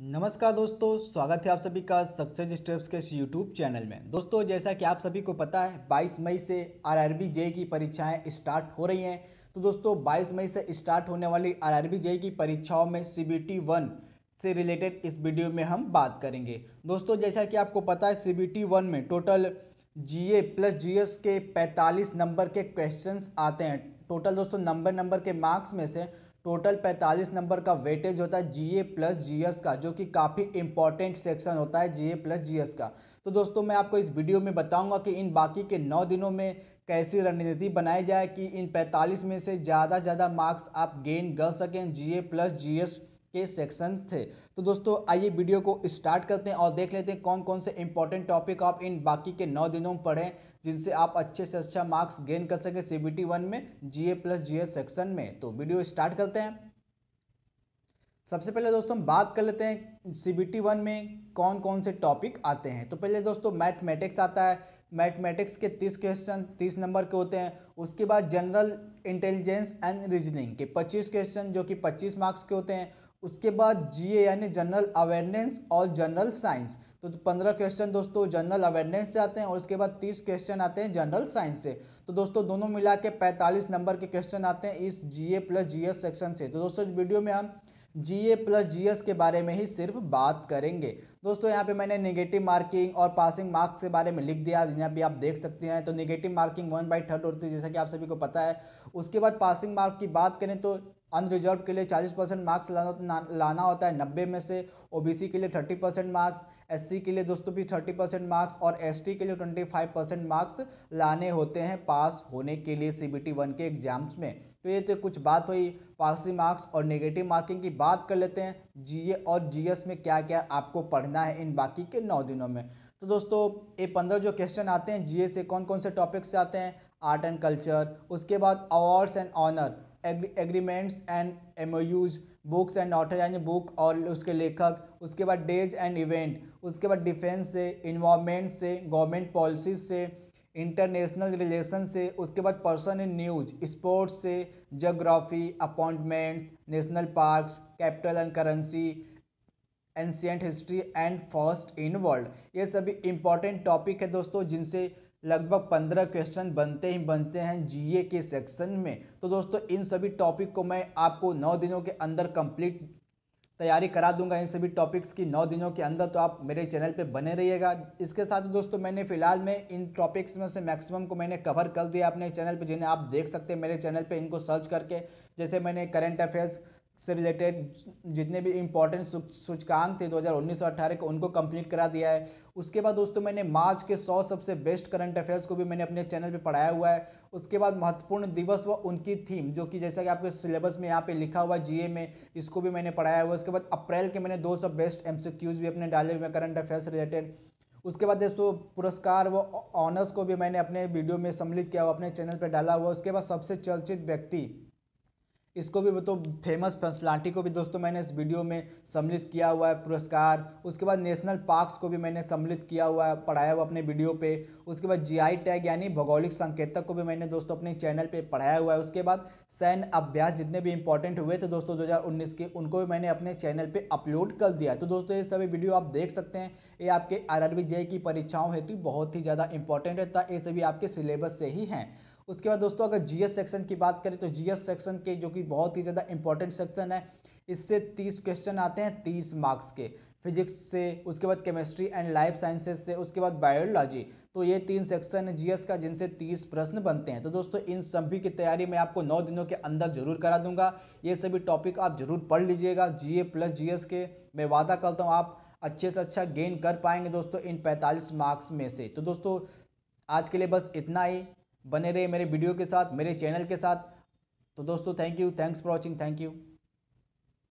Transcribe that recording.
नमस्कार दोस्तों स्वागत है आप सभी का सक्सेस स्टेप्स के इस यूट्यूब चैनल में दोस्तों जैसा कि आप सभी को पता है 22 मई से आरआरबी जे की परीक्षाएं स्टार्ट हो रही हैं तो दोस्तों 22 मई से स्टार्ट होने वाली आरआरबी जे की परीक्षाओं में सी बी टी वन से रिलेटेड इस वीडियो में हम बात करेंगे दोस्तों जैसा कि आपको पता है सी बी टी वन में total G A plus G S के पैंतालीस नंबर के क्वेश्चन आते हैं टोटल दोस्तों नंबर नंबर के मार्क्स में से टोटल 45 नंबर का वेटेज होता है जीए प्लस जीएस का जो कि काफ़ी इंपॉर्टेंट सेक्शन होता है जीए प्लस जीएस का तो दोस्तों मैं आपको इस वीडियो में बताऊंगा कि इन बाकी के नौ दिनों में कैसी रणनीति बनाई जाए कि इन 45 में से ज़्यादा ज़्यादा मार्क्स आप गेन कर सकें जीए प्लस जीएस के सेक्शन थे तो दोस्तों आइए वीडियो को स्टार्ट करते हैं और देख लेते हैं कौन कौन से इंपॉर्टेंट टॉपिक आप इन बाकी के नौ दिनों में पढ़ें जिनसे आप अच्छे से अच्छा मार्क्स गेन कर सकें सी बी टी वन में G A plus G S section में तो वीडियो स्टार्ट करते हैं सबसे पहले दोस्तों हम बात कर लेते हैं सी बी टी वन में कौन कौन से टॉपिक आते हैं तो पहले दोस्तों मैथमेटिक्स आता है मैथमेटिक्स के तीस क्वेश्चन तीस नंबर के होते हैं उसके बाद जनरल इंटेलिजेंस एंड रीजनिंग के पच्चीस क्वेश्चन जो कि पच्चीस मार्क्स के होते हैं उसके बाद जीए यानी जनरल अवेयरनेस और जनरल साइंस तो पंद्रह क्वेश्चन दोस्तों जनरल अवेयरनेस से आते हैं और उसके बाद तीस क्वेश्चन आते हैं जनरल साइंस से तो दोस्तों दोनों मिला के पैंतालीस नंबर के क्वेश्चन आते हैं इस जीए प्लस जीएस सेक्शन से तो दोस्तों इस वीडियो में हम जीए प्लस जीएस के बारे में ही सिर्फ बात करेंगे दोस्तों यहाँ पे मैंने नेगेटिव मार्किंग और पासिंग मार्क्स के बारे में लिख दिया जहाँ भी आप देख सकते हैं तो negative marking one by third होती है जैसा कि आप सभी को पता है उसके बाद पासिंग मार्क की बात करें तो अनरिजर्व के लिए 40 परसेंट मार्क्स लाना लाना होता है 90 में से ओबीसी के लिए 30 परसेंट मार्क्स एससी के लिए दोस्तों भी 30 परसेंट मार्क्स और एसटी के लिए 25 परसेंट मार्क्स लाने होते हैं पास होने के लिए सीबीटी वन के एग्जाम्स में तो ये तो कुछ बात हुई पासिंग मार्क्स और नेगेटिव मार्किंग की बात कर लेते हैं जीए और जीएस में क्या क्या आपको पढ़ना है इन बाकी के नौ दिनों में तो दोस्तों ये पंद्रह जो क्वेश्चन आते हैं जीए से कौन कौन से टॉपिक्स आते हैं आर्ट एंड कल्चर उसके बाद awards and honour agreements and use books and author यानी बुक और उसके लेखक उसके बाद डेज एंड इवेंट उसके बाद डिफेंस से इन्वामेंट से गवर्नमेंट पॉलिसीज से इंटरनेशनल रिलेशन से उसके बाद पर्सन इन न्यूज स्पोर्ट्स से geography appointments national parks capital and currency ancient history and first in world ये सभी इंपॉर्टेंट टॉपिक है दोस्तों जिनसे लगभग पंद्रह क्वेश्चन बनते ही बनते हैं जीए के सेक्शन में तो दोस्तों इन सभी टॉपिक को मैं आपको नौ दिनों के अंदर कंप्लीट तैयारी करा दूंगा इन सभी टॉपिक्स की नौ दिनों के अंदर तो आप मेरे चैनल पे बने रहिएगा इसके साथ दोस्तों मैंने फ़िलहाल में इन टॉपिक्स में से मैक्सिमम को मैंने कवर कर दिया अपने चैनल पे जिन्हें आप देख सकते हैं मेरे चैनल पे इनको सर्च करके जैसे मैंने करंट अफेयर्स से रिलेटेड जितने भी इम्पोर्टेंट सूचकांक थे 2019 और 18 को उनको कंप्लीट करा दिया है उसके बाद दोस्तों मैंने मार्च के 100 सबसे बेस्ट करंट अफेयर्स को भी मैंने अपने चैनल पे पढ़ाया हुआ है उसके बाद महत्वपूर्ण दिवस व उनकी थीम जो कि जैसा कि आपके सिलेबस में यहाँ पे लिखा हुआ जीए में इसको भी मैंने पढ़ाया हुआ है उसके बाद अप्रैल के मैंने दो बेस्ट एम भी अपने डाले हुए करंट अफेयर्स रिलेटेड उसके बाद दोस्तों पुरस्कार व ऑनर्स को भी मैंने अपने वीडियो में सम्मिलित किया हुआ अपने चैनल पर डाला हुआ उसके बाद सबसे चर्चित व्यक्ति इसको भी तो फेमस फंसलांटी को भी दोस्तों मैंने इस वीडियो में सम्मिलित किया हुआ है पुरस्कार उसके बाद नेशनल पार्क्स को भी मैंने सम्मिलित किया हुआ है पढ़ाया हुआ अपने वीडियो पे उसके बाद जीआई टैग यानी भौगोलिक संकेतक को भी मैंने दोस्तों अपने चैनल पे पढ़ाया हुआ है उसके बाद सैन्य अभ्यास जितने भी इंपॉर्टेंट हुए थे दोस्तों दो के उनको भी मैंने अपने चैनल पर अपलोड कर दिया तो दोस्तों ये सभी वीडियो आप देख सकते हैं ये आपके आर की परीक्षाओं हेतु बहुत ही ज़्यादा इंपॉर्टेंट रहता है ये सभी आपके सिलेबस से ही हैं उसके बाद दोस्तों अगर जीएस सेक्शन की बात करें तो जीएस सेक्शन के जो कि बहुत ही ज़्यादा इंपॉर्टेंट सेक्शन है इससे तीस क्वेश्चन आते हैं तीस मार्क्स के फिजिक्स से उसके बाद केमिस्ट्री एंड लाइफ साइंसेज से उसके बाद बायोलॉजी तो ये तीन सेक्शन है जीएस का जिनसे तीस प्रश्न बनते हैं तो दोस्तों इन सभी की तैयारी मैं आपको नौ दिनों के अंदर जरूर करा दूंगा ये सभी टॉपिक आप जरूर पढ़ लीजिएगा जीए प्लस जीएस के मैं वादा करता हूँ आप अच्छे से अच्छा गेन कर पाएंगे दोस्तों इन पैंतालीस मार्क्स में से तो दोस्तों आज के लिए बस इतना ही बने रहे मेरे वीडियो के साथ मेरे चैनल के साथ तो दोस्तों thank you thanks for watching thank you